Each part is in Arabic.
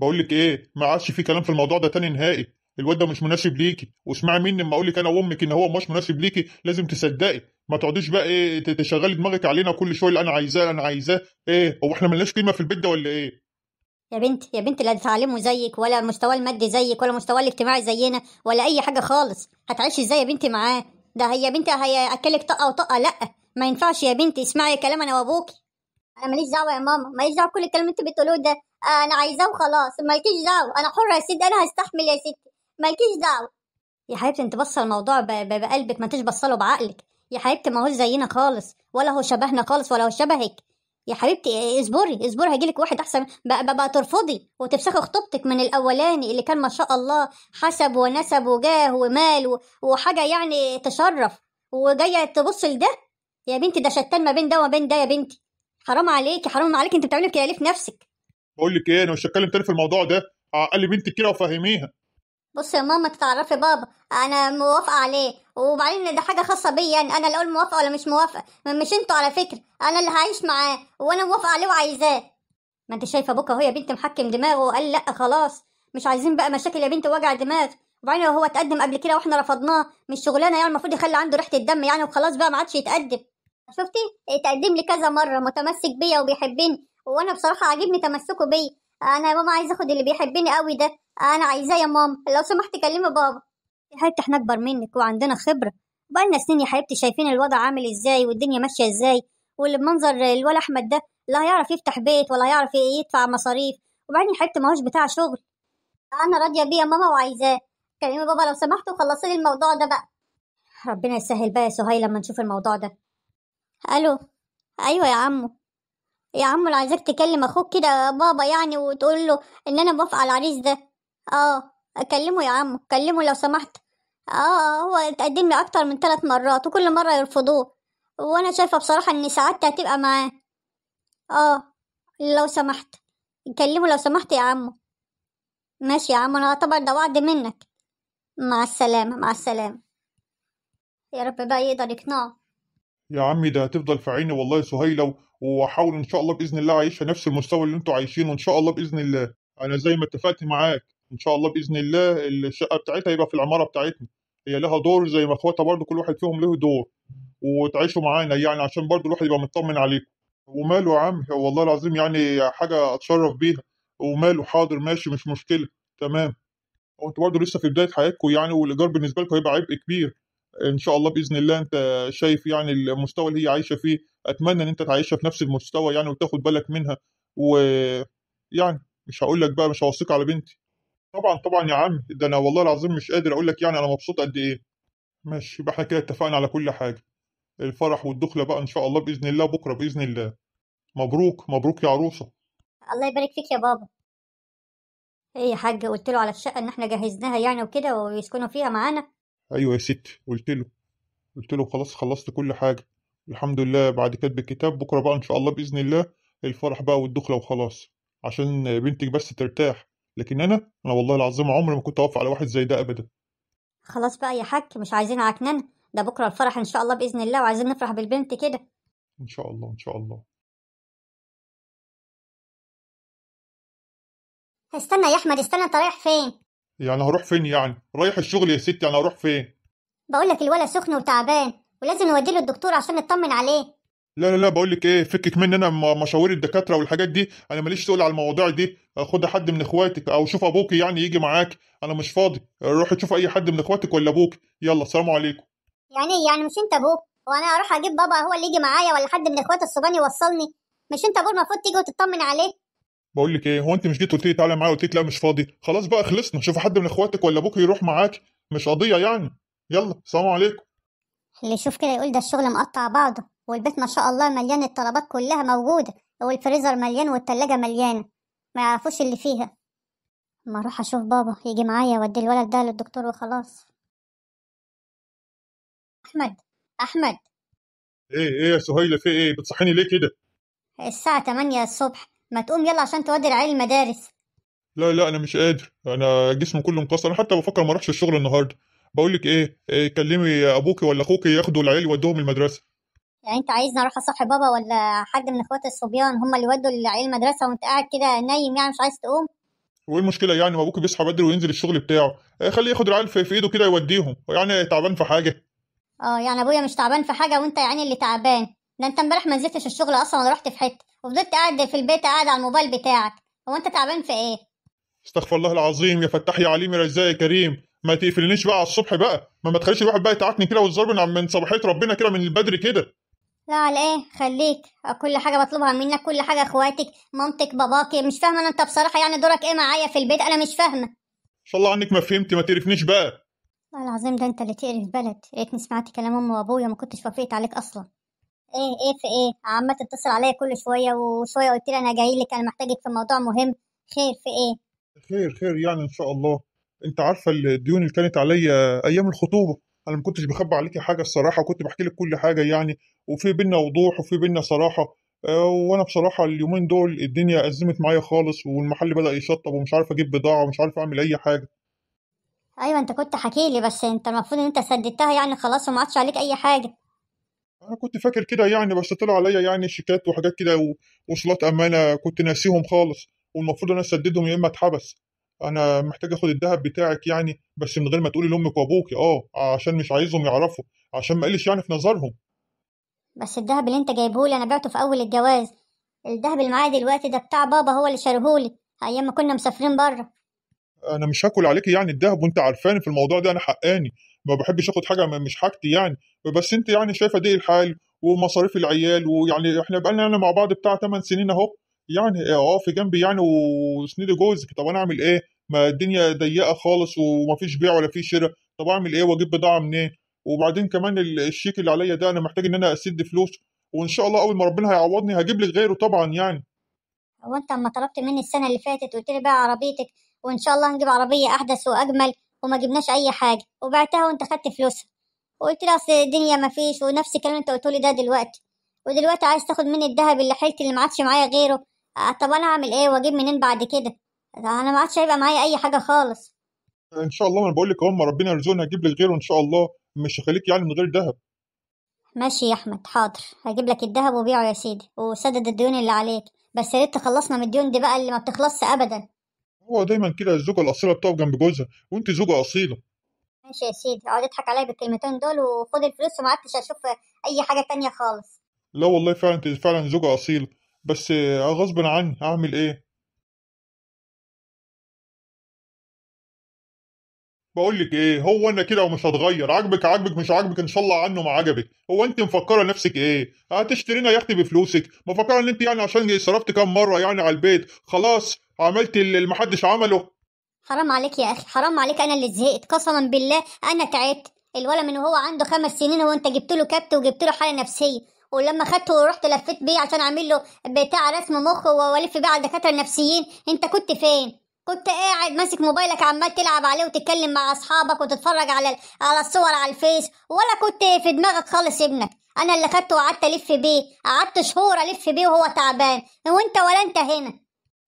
بقول لك ايه ما عادش في كلام في الموضوع ده تاني نهائي الواد ده مش مناسب ليكي واسمعي مني لما اقول لك انا وامك ان هو مش مناسب ليكي لازم تصدقي ما تقعديش بقى ايه تشغلي دماغك علينا كل شويه اللي انا عايزاه انا عايزاه ايه هو احنا ملناش قيمه في البيت ده ولا ايه يا بنت يا بنت لا تعلمه زيك ولا مستواه المادي زيك ولا مستواه الاجتماعي زينا ولا اي حاجه خالص هتعيشي ازاي يا بنتي معاه ده هي بنتي هياكلك طقه وطقه لا ما ينفعش يا بنتي اسمعي كلام انا وابوكي انا ماليش دعوه يا ماما ماليش دعوه بكل الكلام اللي انت بتقولوه ده آه، انا عايزاه وخلاص مالكيش دعوه انا حره يا ستي انا هستحمل يا ستي مالكيش دعوه يا حبيبتي انت بصي الموضوع بقلبك ما تيجي بصله بعقلك يا حبيبتي ما هوش زينا خالص ولا هو شبهنا خالص ولا هو شبهك يا حبيبتي اصبري اصبري هيجيلك واحد احسن بقى, بقى ترفضي وتفسخي خطوبتك من الاولاني اللي كان ما شاء الله حسب ونسب وجاه ومال وحاجه يعني تشرف وجايه تبص لده يا بنتي ده شتان ما بين ده وما بين ده يا بنتي حرام عليك حرام عليك انت بتعملي كده ليه في نفسك بقول لك ايه انا مش هتكلم تاني في الموضوع ده عقلي آه، بنتك كده وفهميها بص يا ماما تتعرفي بابا انا موافقه عليه وبعدين ده حاجه خاصه بيا يعني انا اللي اقول موافقه ولا مش موافقه مش انتوا على فكره انا اللي هعيش معاه وانا موافقه عليه وعايزاه ما انت شايفه بكره اهو يا بنت محكم دماغه وقال لا خلاص مش عايزين بقى مشاكل يا بنت وجع دماغ وبعدين هو اتقدم قبل كده واحنا رفضناه مش شغلانه يعني المفروض يخلي عنده ريحه الدم يعني وخلاص بقى ما عادش يتقدم شفتي اتقدم لي كذا مره متمسك بيا وبيحبني وانا بصراحه عاجبني تمسكه بيا انا يا ماما عايزه اخد اللي بيحبني قوي ده انا عايزاه يا ماما لو سمحت كلمي بابا يا حبيبتي احنا اكبر منك وعندنا خبره بقالنا سنين يا حبيبتي شايفين الوضع عامل ازاي والدنيا ماشيه ازاي واللي بمنظر الولا احمد ده لا هيعرف يفتح بيت ولا هيعرف يدفع مصاريف وبعدين يا حبيبتي هوش بتاع شغل انا راضيه بيه يا ماما وعايزاه كلمي بابا لو سمحت وخلصي لي الموضوع ده بقى ربنا يسهل بقى يا سهيله لما نشوف الموضوع ده الو ايوه يا عمو يا عمو انا عايزاك تكلم اخوك كده بابا يعني وتقول له ان انا موافقه على العريس ده اه اكلمه يا عمو كلمه لو سمحت اه هو اتقدم لي اكتر من ثلاث مرات وكل مره يرفضوه وانا شايفه بصراحه ان سعادتي هتبقى معاه اه لو سمحت كلمه لو سمحت يا عمو ماشي يا عمو انا طبعا ده وعد منك مع السلامه مع السلامه يا رب بقى يقدر يقنعه يا عمي ده هتفضل في عيني والله سهيلة وحاول ان شاء الله باذن الله اعيشها نفس المستوى اللي انتوا عايشينه ان شاء الله باذن الله انا زي ما اتفقت معاك ان شاء الله باذن الله الشقه بتاعتها يبقى في العماره بتاعتنا هي لها دور زي ما اخواتها برضو كل واحد فيهم له دور وتعيشوا معانا يعني عشان برضو الواحد يبقى مطمن عليكم وماله يا عم والله العظيم يعني حاجه اتشرف بيها وماله حاضر ماشي مش مشكله تمام وانتوا برضو لسه في بدايه حياتكم يعني والايجار بالنسبه لكم هيبقى عبء كبير ان شاء الله باذن الله انت شايف يعني المستوى اللي هي عايشه فيه اتمنى ان انت تعيشها في نفس المستوى يعني وتاخد بالك منها ويعني مش هقول لك بقى مش هوصيك على بنتي طبعا طبعا يا عم ده انا والله العظيم مش قادر اقول لك يعني انا مبسوط قد ايه ماشي يبقى احنا كده اتفقنا على كل حاجه الفرح والدخله بقى ان شاء الله باذن الله بكره باذن الله مبروك مبروك يا عروسه الله يبارك فيك يا بابا ايه يا حاجه قلت له على الشقه ان احنا جهزناها يعني وكده ويسكنوا فيها معانا ايوه يا ست قلت له قلت له خلاص خلصت كل حاجه الحمد لله بعد كتب الكتاب بكره بقى ان شاء الله باذن الله الفرح بقى والدخله وخلاص عشان بنتك بس ترتاح لكن انا انا والله العظيم عمري ما كنت اقف على واحد زي ده ابدا خلاص بقى يا حاج مش عايزين عكننه ده بكره الفرح ان شاء الله باذن الله وعايزين نفرح بالبنت كده ان شاء الله ان شاء الله استنى يا احمد استنى انت رايح فين يعني هروح فين يعني رايح الشغل يا ستي انا هروح فين بقول لك الولد سخن وتعبان ولازم نوديه للدكتور عشان نطمن عليه لا لا لا بقول لك ايه فكك مني انا مشاوير الدكاتره والحاجات دي انا ماليش تقول على المواضيع دي خد حد من اخواتك او شوف ابوك يعني يجي معاك انا مش فاضي روحي تشوف اي حد من اخواتك ولا ابوك يلا السلام عليكم يعني ايه يعني مش انت ابوك وانا اروح اجيب بابا هو اللي يجي معايا ولا حد من اخواتي الصبان يوصلني مش انت ابوك المفروض تيجي وتطمن عليه بقول لك ايه هو انت مش جيت قلت لي تعالى معايا قلت لك لا مش فاضي خلاص بقى خلصنا شوف حد من اخواتك ولا ابوك يروح معاك مش قضيه يعني يلا سلام عليكم اللي يشوف كده يقول ده الشغل مقطع بعضه والبيت ما شاء الله مليان الطلبات كلها موجوده والفريزر مليان والتلاجة مليانه ما يعرفوش اللي فيها ما اروح اشوف بابا يجي معايا وادي الولد ده للدكتور وخلاص احمد احمد ايه ايه يا سهيله في ايه بتصحيني ليه كده الساعه 8 الصبح ما تقوم يلا عشان تودي العيال المدارس لا لا انا مش قادر انا جسمي كله مكسر حتى بفكر ما اروحش الشغل النهارده بقول لك ايه, إيه كلمي ابوكي ولا اخوكي ياخدوا العيال يودوهم المدرسه يعني انت عايزني اروح اصحي بابا ولا حد من اخوات الصبيان هم اللي ودوا العيال المدرسه وانت قاعد كده نايم يعني مش عايز تقوم وايه المشكله يعني ما ابوكي بيصحى بدري وينزل الشغل بتاعه إيه، خليه ياخد العيال في, في ايده كده يوديهم يعني تعبان في حاجه اه يعني ابويا مش تعبان في حاجه وانت يا عيني اللي تعبان ده انت امبارح ما نزلتش الشغل اصلا ولا رحت في حته وفضلت قاعد في البيت قاعد على الموبايل بتاعك هو انت تعبان في ايه استغفر الله العظيم يا فتاح يا عليم يا رزاق يا كريم ما تقفلنيش بقى على الصبح بقى ما ما تخليش الواحد بقى يتعكني كده ويتضرب من صباحيه ربنا كده من البدري كده لا على ايه خليك كل حاجه بطلبها منك كل حاجه اخواتك مامتك باباك مش فاهمه انا انت بصراحه يعني دورك ايه معايا في البيت انا مش فاهمه ان شاء الله عنك ما فهمت ما تقرفنيش بقى والله العظيم ده انت اللي تقرف بلد يا ريتني سمعت كلام امي وابويا ما كنتش وافقت عليك اصلا ايه ايه في ايه عمال تتصل عليا كل شويه وشويه قلت لي انا جاي لك انا محتاجك في موضوع مهم خير في ايه خير خير يعني ان شاء الله انت عارفه الديون اللي كانت عليا ايام الخطوبه انا ما كنتش بخبي عليكي حاجه الصراحه وكنت بحكي لك كل حاجه يعني وفي بينا وضوح وفي بينا صراحه آه، وانا بصراحه اليومين دول الدنيا ازمت معايا خالص والمحل بدا يشطب ومش عارف اجيب بضاعه ومش عارف اعمل اي حاجه ايوه انت كنت حكيلي لي بس انت المفروض ان انت سددتها يعني خلاص وما عادش عليك اي حاجه انا كنت فاكر كده يعني بس طلع عليا يعني شيكات وحاجات كده ووصلات امانه كنت ناسيهم خالص والمفروض انا اسددهم يا اما اتحبس انا محتاج اخد الذهب بتاعك يعني بس من غير ما تقولي لامك وابوك اه عشان مش عايزهم يعرفوا عشان ما اقلش يعني في نظرهم بس الذهب اللي انت جايبه لي انا بعته في اول الجواز الذهب اللي معايا دلوقتي ده بتاع بابا هو اللي شارهولي ايام ما كنا مسافرين بره انا مش هاكل عليكي يعني الذهب وانت عارفاني في الموضوع ده انا حقاني ما بحبش اخد حاجه مش حاجتي يعني بس انت يعني شايفه دي الحال ومصاريف العيال ويعني احنا بقالنا انا يعني مع بعض بتاع 8 سنين اهو يعني إيه، اه في جنبي يعني وسندي جوزك طب انا اعمل ايه؟ ما الدنيا ضيقه خالص ومفيش بيع ولا في شراء طب اعمل ايه واجيب بضاعه منين؟ وبعدين كمان الشيك اللي عليا ده انا محتاج ان انا اسد فلوس وان شاء الله اول ما ربنا هيعوضني هجيب لك غيره طبعا يعني هو انت اما طلبت مني السنه اللي فاتت قلت لي بقى عربيتك وان شاء الله هنجيب عربيه احدث واجمل وما جبناش اي حاجه وبعتها وانت خدت فلوسها وقلت له اصل الدنيا ما فيش ونفس الكلام انت قلت لي ده دلوقتي ودلوقتي عايز تاخد مني الذهب اللي حلت اللي ما عادش معايا غيره آه، طب انا اعمل ايه واجيب منين بعد كده انا ما عادش هيبقى معايا اي حاجه خالص ان شاء الله انا بقول لك اهم ربنا يرزقنا هجيب لك غيره ان شاء الله مش هخليك يعني من غير ذهب ماشي يا احمد حاضر هجيب لك الذهب وبيعه يا سيدي وسدد الديون اللي عليك بس يا ريت تخلصنا من الديون دي بقى اللي ما بتخلصش ابدا هو دايما كده الزوجه الاصيله بتقف جنب جوزها وانت زوجه اصيله ماشي يا سيدي اقعد اضحك عليا بالكلمتين دول وخد الفلوس وما عدتش اشوف اي حاجه تانية خالص لا والله فعلا انت فعلا زوجه اصيله بس غصب عني اعمل ايه بقول لك ايه هو انا كده ومش هتغير عاجبك عاجبك مش عاجبك ان شاء الله عنه ما عجبك هو انت مفكره نفسك ايه هتشترينا يا اختي بفلوسك مفكره ان انت يعني عشان صرفت كام مره يعني على البيت خلاص عملت اللي محدش عمله حرام عليك يا اخي حرام عليك انا اللي زهقت قسما بالله انا تعبت الولد من وهو عنده خمس سنين هو انت جبت له كبت وجبت له حاله نفسيه ولما خدته ورحت لفيت بيه عشان اعمل له بتاع رسم مخ والف بيه على الدكاتره النفسيين انت كنت فين كنت قاعد ماسك موبايلك عمال تلعب عليه وتتكلم مع اصحابك وتتفرج على على الصور على الفيس ولا كنت في دماغك خالص ابنك انا اللي خدته وقعدت الف بيه قعدت شهور الف بيه وهو تعبان وانت ولا انت هنا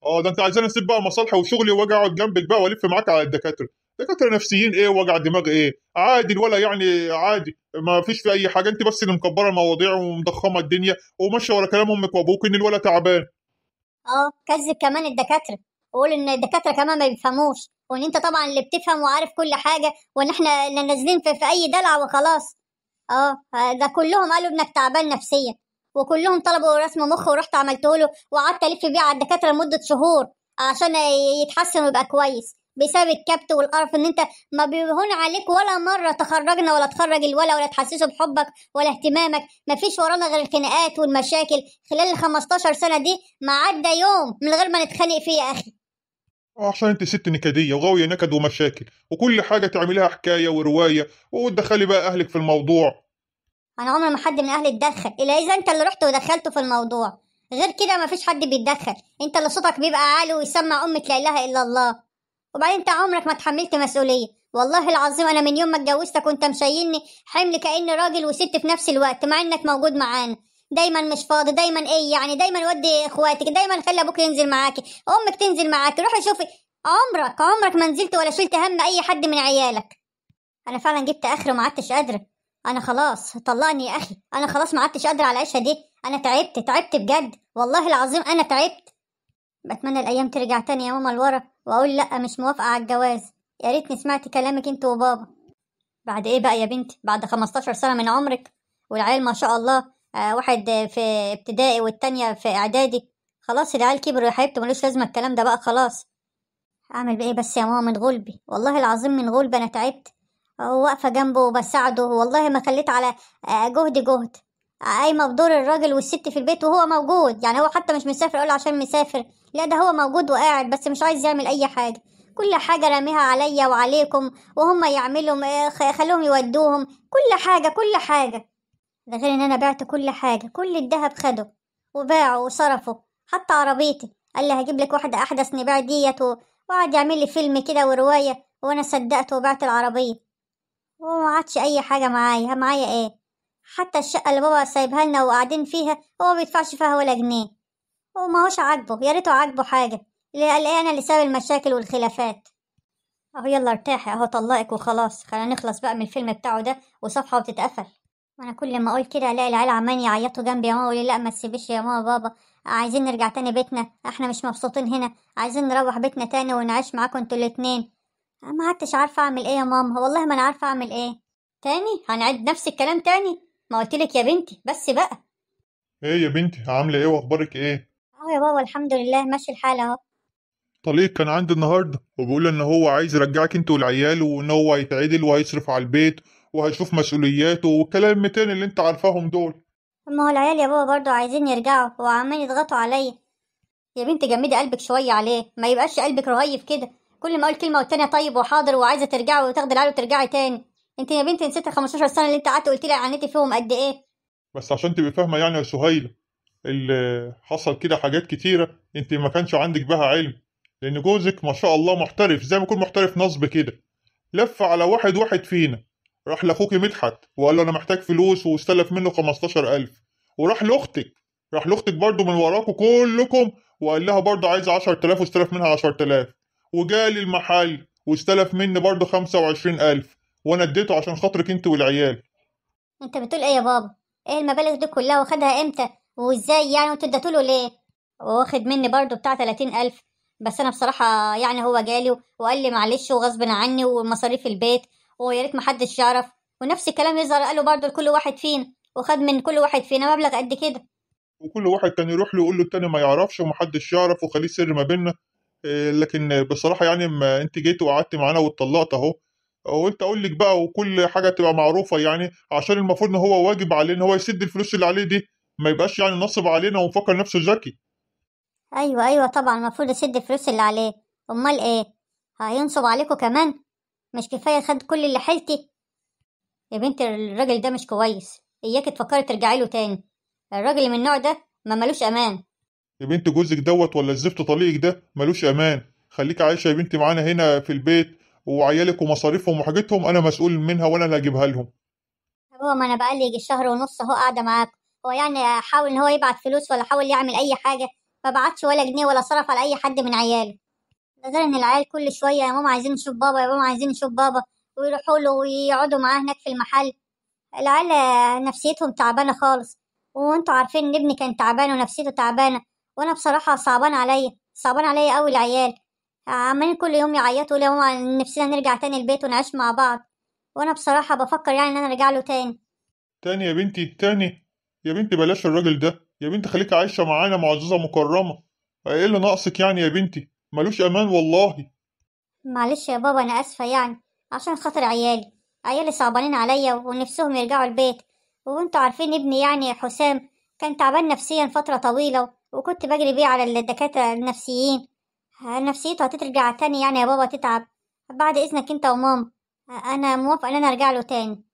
اه ده انت عايزني اسيب بقى مصالحي وشغلي واجي اقعد جنبك بقى والف معاك على الدكاتره دكاتره نفسيين ايه وجع دماغ ايه عادي ولا يعني عادي ما فيش في اي حاجه انت بس اللي مكبره المواضيع ومضخمه الدنيا وماشيه ورا كلام امك وابوك ان الولد تعبان اه كذب كمان الدكاتره واقول ان الدكاتره كمان ما بيفهموش وان انت طبعا اللي بتفهم وعارف كل حاجه وان احنا نازلين في, في اي دلع وخلاص اه ده كلهم قالوا ابنك تعبان نفسيا وكلهم طلبوا رسم مخ ورحت عملته له وقعدت الف بيه على الدكاتره لمده شهور عشان يتحسن ويبقى كويس بسبب الكبت والقرف ان انت ما بيهون عليك ولا مره تخرجنا ولا تخرج الولا ولا تحسسه بحبك ولا اهتمامك ما فيش ورانا غير الخناقات والمشاكل خلال ال 15 سنه دي ما عدى يوم من غير ما نتخانق فيه يا اخي عشان انت ست نكديه وغاويه نكد ومشاكل وكل حاجه تعمليها حكايه وروايه وتدخلي بقى اهلك في الموضوع انا عمر ما حد من اهلي اتدخل الا اذا انت اللي رحت ودخلته في الموضوع غير كده ما فيش حد بيتدخل انت اللي صوتك بيبقى عالي ويسمع امك لا اله الا الله وبعدين انت عمرك ما تحملت مسؤوليه والله العظيم انا من يوم ما اتجوزتك وانت مشيلني حمل كاني راجل وست في نفس الوقت مع انك موجود معانا دايما مش فاضي دايما ايه يعني دايما ودي اخواتك دايما خلي ابوك ينزل معاكي امك تنزل معاكي روحي شوفي عمرك عمرك ما نزلت ولا شلت هم اي حد من عيالك انا فعلا جبت اخر وما عدتش قادره انا خلاص طلقني يا اخي انا خلاص ما عدتش قادره على العيشه دي انا تعبت تعبت بجد والله العظيم انا تعبت بتمنى الايام ترجع تاني يا ماما لورا واقول لا مش موافقه على الجواز يا ريتني سمعت كلامك انت وبابا بعد ايه بقى يا بنتي بعد 15 سنه من عمرك والعيال ما شاء الله آه، واحد في ابتدائي والتانية في اعدادي خلاص العيال كبروا يا حبيبتي ملوش لازمه الكلام ده بقى خلاص اعمل بايه بس يا ماما من غلبي والله العظيم من غلبي انا تعبت واقفه جنبه وبساعده والله ما خليت على آه، جهدي جهد قايمه بدور الراجل والست في البيت وهو موجود يعني هو حتى مش مسافر اقول عشان مسافر لا ده هو موجود وقاعد بس مش عايز يعمل اي حاجه كل حاجه راميها عليا وعليكم وهم يعملوا آه، خلوهم يودوهم كل حاجه كل حاجه ده غير ان انا بعت كل حاجه كل الذهب خده وباعه وصرفه حتى عربيتي قال لي هجيب لك واحده احدث نباع ديت و... وقعد يعمل لي فيلم كده وروايه وانا صدقت وبعت العربيه وما عادش اي حاجه معايا معايا ايه حتى الشقه اللي بابا سايبها لنا وقاعدين فيها هو ما بيدفعش فيها ولا جنيه وما هوش عاجبه يا ريته عاجبه حاجه اللي إيه، انا اللي سبب المشاكل والخلافات اهو يلا ارتاحي اهو طلقك وخلاص خلينا نخلص بقى من الفيلم بتاعه ده وصفحه وتتقفل وانا كل ما اقول كده الاقي العيال عمالين يعيطوا جنبي يا ماما واقول لا ما تسيبيش يا ماما بابا عايزين نرجع تاني بيتنا احنا مش مبسوطين هنا عايزين نروح بيتنا تاني ونعيش معاكم انتوا الاتنين ما عدتش عارفه اعمل ايه يا ماما والله ما انا عارفه اعمل ايه تاني هنعيد نفس الكلام تاني ما قلتلك يا بنتي بس بقى ايه يا بنتي عامله ايه واخبارك ايه اهو يا بابا الحمد لله ماشي الحال اهو طليق كان عندي النهارده وبيقول ان هو عايز يرجعك انت والعيال وان هو هيتعدل وهيصرف على البيت وهيشوف مسؤولياته والكلام تاني اللي انت عارفاهم دول ما هو العيال يا بابا برضه عايزين يرجعوا وعمال يضغطوا عليا يا بنت جمدي قلبك شويه عليه ما يبقاش قلبك رهيف كده كل ما اقول كلمه والتانيه طيب وحاضر وعايزه ترجعي وتاخدي العيال وترجعي تاني انت يا بنتي نسيت ال 15 سنه اللي انت قعدت قلت لي عانيتي فيهم قد ايه بس عشان تبقي فاهمه يعني يا سهيله اللي حصل كده حاجات كتيره انت ما كانش عندك بها علم لان جوزك ما شاء الله محترف زي ما يكون محترف نصب كده لف على واحد واحد فينا راح لاخوكي مدحت وقال له انا محتاج فلوس واستلف منه 15000 وراح لاختك راح لاختك برضه من وراكم كلكم وقال لها برضه عايز 10000 واستلف منها 10000 وجالي المحل واستلف مني برضه 25000 وانا اديته عشان خاطرك انت والعيال انت بتقول ايه يا بابا ايه المبالغ دي كلها واخدها امتى وازاي يعني وانت اديتوله له ليه واخد مني برضه بتاع 30000 بس انا بصراحه يعني هو جالي وقال لي معلش وغصب عني ومصاريف البيت ويا ريت محدش يعرف ونفس الكلام يظهر قاله برضه لكل واحد فينا وخد من كل واحد فينا مبلغ قد كده وكل واحد كان يروح له يقول له التاني ما يعرفش ومحدش يعرف وخليه سر ما بيننا آه، لكن بصراحه يعني ما انت جيت وقعدت معانا واتطلقت اهو وقلت اقول لك بقى وكل حاجه تبقى معروفه يعني عشان المفروض ان هو واجب عليه ان هو يسد الفلوس اللي عليه دي ما يبقاش يعني نصب علينا ومفكر نفسه ذكي ايوه ايوه طبعا المفروض يسد الفلوس اللي عليه امال ايه هينصب عليكم كمان مش كفايه خد كل اللي حيلتي يا بنت الراجل ده مش كويس اياك تفكري ترجعي له تاني الراجل من النوع ده ما ملوش امان يا بنت جوزك دوت ولا الزفت طليقك ده ملوش امان خليك عايشه يا بنتي معانا هنا في البيت وعيالك ومصاريفهم وحاجتهم انا مسؤول منها وانا اللي هجيبها لهم هو ما انا بقالي يجي شهر ونص اهو قاعده معاك هو يعني حاول ان هو يبعت فلوس ولا حاول يعمل اي حاجه ما بعتش ولا جنيه ولا صرف على اي حد من عياله غير ان العيال كل شويه يا ماما عايزين نشوف بابا يا ماما عايزين نشوف بابا ويروحوا له ويقعدوا معاه هناك في المحل العيال نفسيتهم تعبانه خالص وانتوا عارفين ان ابني كان تعبان ونفسيته تعبانه وانا بصراحه صعبان عليا صعبان عليا قوي العيال عمالين كل يوم يعيطوا لي ماما نفسنا نرجع تاني البيت ونعيش مع بعض وانا بصراحه بفكر يعني ان انا ارجع له تاني تاني يا بنتي التاني يا بنتي بلاش الراجل ده يا بنتي خليك عايشه معانا معززه مكرمه ايه اللي ناقصك يعني يا بنتي ملوش امان والله معلش يا بابا انا اسفه يعني عشان خاطر عيالي عيالي صعبانين عليا ونفسهم يرجعوا البيت وانتوا عارفين ابني يعني حسام كان تعبان نفسيا فتره طويله وكنت بجري بيه على الدكاتره النفسيين نفسيته هترجع تاني يعني يا بابا تتعب بعد اذنك انت وماما انا موافقه ان انا ارجع له تاني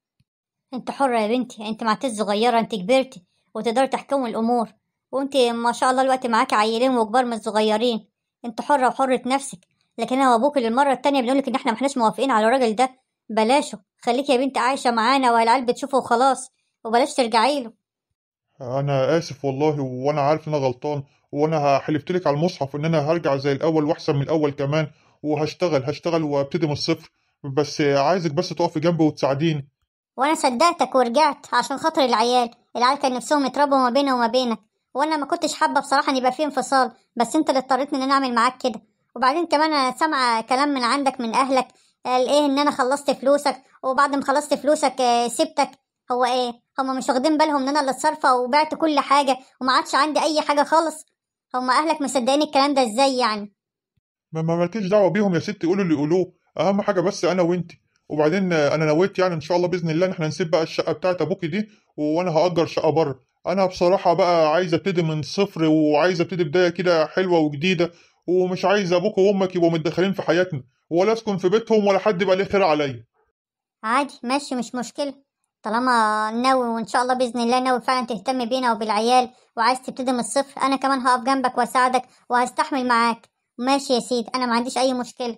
انت حره يا بنتي انت معتز صغيره انت كبرتي وتقدري تحكمي الامور وانت ما شاء الله الوقت معاكي عيلين وكبار من الصغيرين انت حرة وحرة نفسك لكن انا وابوك للمرة التانية بنقولك ان احنا محناش موافقين على الراجل ده بلاشه خليك يا بنت عايشة معانا والعيال بتشوفه وخلاص وبلاش ترجعي له انا اسف والله وانا عارف ان انا غلطان وانا حلفتلك على المصحف ان انا هرجع زي الاول واحسن من الاول كمان وهشتغل هشتغل وابتدي من الصفر بس عايزك بس تقفي جنبي وتساعديني وانا صدقتك ورجعت عشان خاطر العيال العيال كان نفسهم يتربوا ما بيني وما بينك وانا ما كنتش حابه بصراحه ان يبقى في انفصال بس انت اللي اضطريتني ان انا اعمل معاك كده وبعدين كمان انا سامعه كلام من عندك من اهلك قال ايه ان انا خلصت فلوسك وبعد ما خلصت فلوسك آه، سبتك هو ايه هما مش واخدين بالهم ان انا اللي اتصرفه وبعت كل حاجه وما عادش عندي اي حاجه خالص هما اهلك مصدقين الكلام ده ازاي يعني ما مالكيش دعوه بيهم يا ستي قولوا اللي يقولوه اهم حاجه بس انا وانت وبعدين آه، انا نويت يعني ان شاء الله باذن الله ان احنا نسيب بقى الشقه بتاعت ابوكي دي وانا هاجر شقه بره انا بصراحه بقى عايز ابتدي من صفر وعايز ابتدي بدايه كده حلوه وجديده ومش عايز ابوك وامك يبقوا متدخلين في حياتنا ولا اسكن في بيتهم ولا حد يبقى ليه خير عليا عادي ماشي مش مشكله طالما ناوي وان شاء الله باذن الله ناوي فعلا تهتم بينا وبالعيال وعايز تبتدي من الصفر انا كمان هقف جنبك واساعدك وهستحمل معاك ماشي يا سيدي انا ما عنديش اي مشكله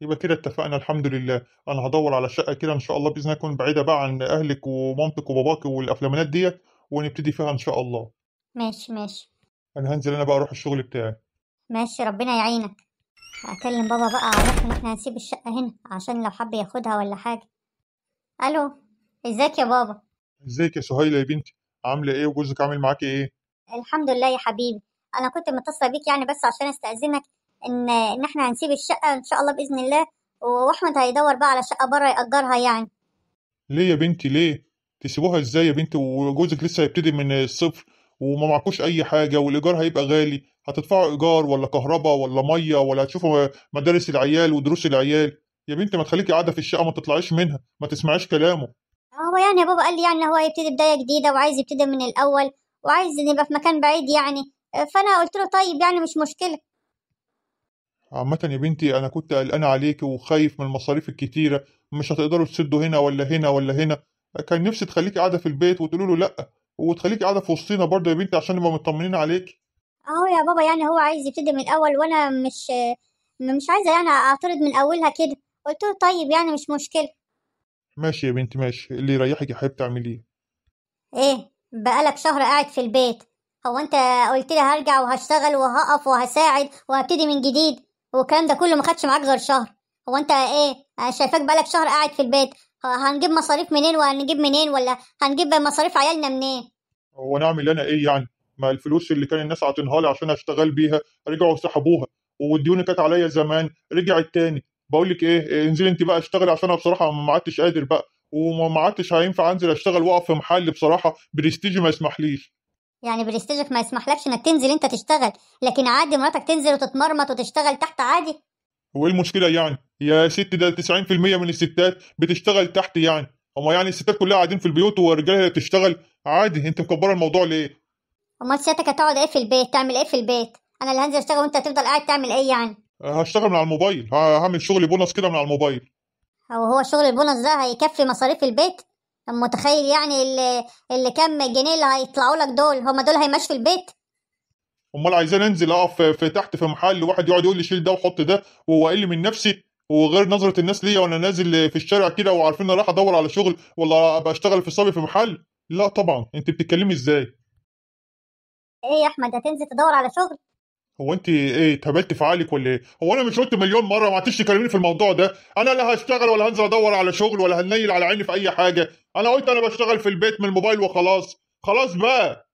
يبقى كده اتفقنا الحمد لله انا هدور على شقه كده ان شاء الله باذن الله تكون بعيده بقى عن اهلك ومامتك وباباك والافلامات ديت ونبتدي فيها ان شاء الله ماشي ماشي انا هنزل انا بقى اروح الشغل بتاعي ماشي ربنا يعينك هكلم بابا بقى على ان احنا هنسيب الشقه هنا عشان لو حب ياخدها ولا حاجه الو ازيك يا بابا ازيك يا سهيله يا بنتي عامله ايه وجوزك عامل معاكي ايه الحمد لله يا حبيبي انا كنت متصله بيك يعني بس عشان استاذنك ان ان احنا هنسيب الشقه ان شاء الله باذن الله واحمد هيدور بقى على شقه بره ياجرها يعني ليه يا بنتي ليه تسيبوها ازاي يا بنت وجوزك لسه هيبتدي من الصفر وما معكوش اي حاجه والايجار هيبقى غالي هتدفعوا ايجار ولا كهرباء ولا ميه ولا هتشوفوا مدارس العيال ودروس العيال يا بنت ما تخليكي قاعده في الشقه ما تطلعيش منها ما تسمعيش كلامه هو يعني يا بابا قال لي يعني هو هيبتدي بدايه جديده وعايز يبتدي من الاول وعايز نبقى في مكان بعيد يعني فانا قلت له طيب يعني مش مشكله عامة يا بنتي أنا كنت قلقان عليك وخايف من المصاريف الكتيرة مش هتقدروا تسدوا هنا ولا هنا ولا هنا كان نفسي تخليكي قاعده في البيت وتقولي له لا وتخليكي قاعده في وسطينا برضه يا بنتي عشان نبقى مطمنين عليكي اهو يا بابا يعني هو عايز يبتدي من الاول وانا مش مش عايزه يعني اعترض من اولها كده قلت له طيب يعني مش مشكله ماشي يا بنتي ماشي اللي يريحك يا حبيبتي تعمليه ايه بقالك شهر قاعد في البيت هو انت قلت لي هرجع وهشتغل وهقف وهساعد وهبتدي من جديد والكلام ده كله ما خدش معاك غير شهر هو انت ايه شايفاك بقالك شهر قاعد في البيت هنجيب مصاريف منين وهنجيب منين ولا هنجيب مصاريف عيالنا منين هو نعمل انا ايه يعني ما الفلوس اللي كان الناس عاطينها لي عشان اشتغل بيها رجعوا سحبوها والديون كانت عليا زمان رجعت تاني بقول لك إيه،, ايه انزلي انت بقى اشتغلي عشان انا بصراحه ما عدتش قادر بقى وما عدتش هينفع انزل اشتغل واقف في محل بصراحه برستيجي ما يسمحليش يعني برستيجك ما يسمحلكش انك تنزل انت تشتغل لكن عادي مراتك تنزل وتتمرمط وتشتغل تحت عادي وايه المشكله يعني يا ست ده 90% من الستات بتشتغل تحت يعني هما يعني الستات كلها قاعدين في البيوت ورجالها بتشتغل عادي انت مكبره الموضوع ليه امال سيادتك هتقعد ايه في البيت تعمل ايه في البيت انا اللي هنزل اشتغل وانت هتفضل قاعد تعمل ايه يعني هشتغل من على الموبايل هعمل شغل بونص كده من على الموبايل او هو شغل البونص ده هيكفي مصاريف البيت متخيل يعني اللي, اللي كم جنيه اللي هيطلعوا لك دول هما دول هيمشوا في البيت امال عايزين انزل اقف في تحت في محل واحد يقعد يقول لي شيل ده وحط ده وهو لي من نفسي وغير نظره الناس ليا وانا نازل في الشارع كده وعارفين انا رايح ادور على شغل ولا ابقى اشتغل في صبي في محل لا طبعا انت بتتكلمي ازاي ايه يا احمد هتنزل تدور على شغل هو انت ايه اتهبلت في عقلك ولا ايه؟ هو انا مش قلت مليون مره ما عدتش تكلميني في الموضوع ده، انا لا هشتغل ولا هنزل ادور على شغل ولا هنيل على عيني في اي حاجه، انا قلت انا بشتغل في البيت من الموبايل وخلاص، خلاص بقى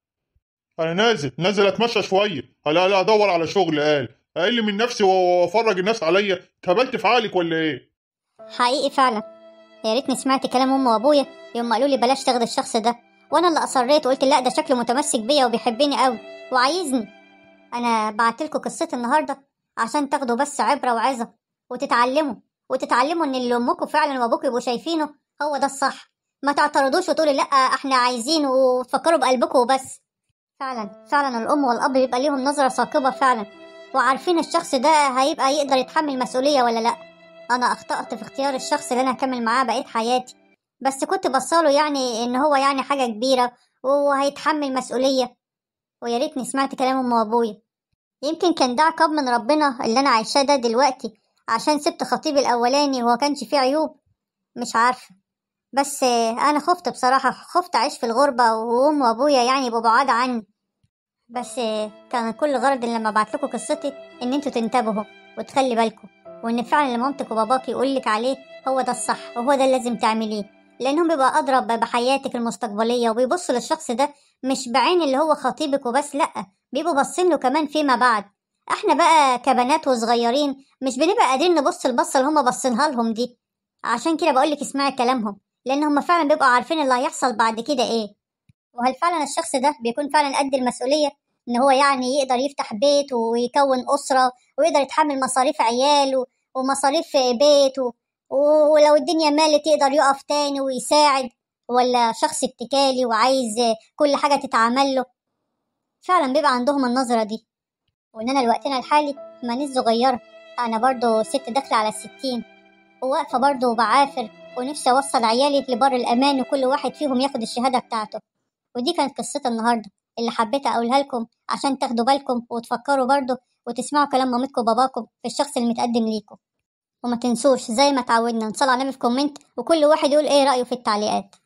انا نازل نازل اتمشى شويه لا لا ادور على شغل قال اقل من نفسي وافرج الناس عليا كبلت في عقلك ولا ايه حقيقي فعلا يا ريتني سمعت كلام امي وابويا يوم قالوا لي بلاش تاخد الشخص ده وانا اللي اصريت وقلت لا ده شكله متمسك بيا وبيحبني قوي وعايزني انا بعتلكوا قصتي النهارده عشان تاخدوا بس عبره وعظه وتتعلموا وتتعلموا ان اللي امكم فعلا وابوكوا يبقوا شايفينه هو ده الصح ما تعترضوش وتقولوا لا احنا عايزينه وتفكروا بقلبكم وبس فعلا فعلا الام والاب بيبقى ليهم نظره ثاقبه فعلا وعارفين الشخص ده هيبقى يقدر يتحمل مسؤوليه ولا لا انا اخطات في اختيار الشخص اللي انا هكمل معاه بقيه حياتي بس كنت بصاله يعني ان هو يعني حاجه كبيره وهيتحمل مسؤوليه ويا ريتني سمعت كلام ام وابويا يمكن كان ده عقاب من ربنا اللي انا عايشاه ده دلوقتي عشان سبت خطيبي الاولاني وهو كانش فيه عيوب مش عارفه بس انا خفت بصراحه خفت اعيش في الغربه وام وابويا يعني بعاد عني بس كان كل غرضي لما بعت لكم قصتي ان انتوا تنتبهوا وتخلي بالكم وان فعلا اللي مامتك وباباك يقول لك عليه هو ده الصح وهو ده اللي لازم تعمليه لانهم بيبقى اضرب بحياتك المستقبليه وبيبصوا للشخص ده مش بعين اللي هو خطيبك وبس لا بيبقوا باصين له كمان فيما بعد احنا بقى كبنات وصغيرين مش بنبقى قادرين نبص البصه اللي هم باصينها لهم دي عشان كده بقول لك اسمعي كلامهم لان هم فعلا بيبقوا عارفين اللي هيحصل بعد كده ايه وهل فعلا الشخص ده بيكون فعلا قد المسؤوليه ان هو يعني يقدر يفتح بيت ويكون اسره ويقدر يتحمل مصاريف عياله ومصاريف بيته ولو الدنيا مالت يقدر يقف تاني ويساعد ولا شخص اتكالي وعايز كل حاجه تتعمل له فعلا بيبقى عندهم النظره دي وان انا لوقتنا الحالي ما صغيره انا برضو ست داخله على الستين وواقفه برضو وبعافر ونفسي أوصل عيالي لبر الأمان وكل واحد فيهم ياخد الشهادة بتاعته ودي كانت قصتي النهاردة اللي حبيت أقولها لكم عشان تاخدوا بالكم وتفكروا برضه وتسمعوا كلام مامتكم وباباكم في الشخص اللي متقدم ليكم وما تنسوش زي ما تعودنا نصلي على النبي في كومنت وكل واحد يقول ايه رأيه في التعليقات